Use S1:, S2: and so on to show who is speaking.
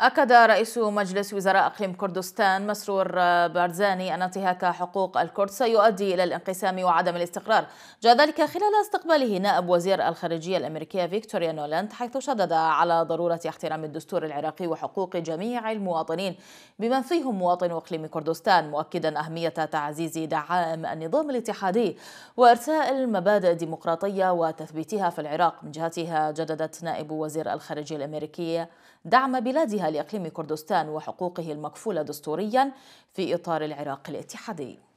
S1: أكد رئيس مجلس وزراء أقليم كردستان مسرور بارزاني أن انتهاك حقوق الكرد سيؤدي إلى الانقسام وعدم الاستقرار جاء ذلك خلال استقباله نائب وزير الخارجية الأمريكية فيكتوريا نولاند حيث شدد على ضرورة احترام الدستور العراقي وحقوق جميع المواطنين بمن فيهم مواطن أقليم كردستان مؤكدا أهمية تعزيز دعائم النظام الاتحادي وإرساء المبادئ الديمقراطية وتثبيتها في العراق من جهتها جددت نائب وزير الخارجية الأمريكية دعم بلادها لإقليم كردستان وحقوقه المكفولة دستوريا في إطار العراق الاتحادي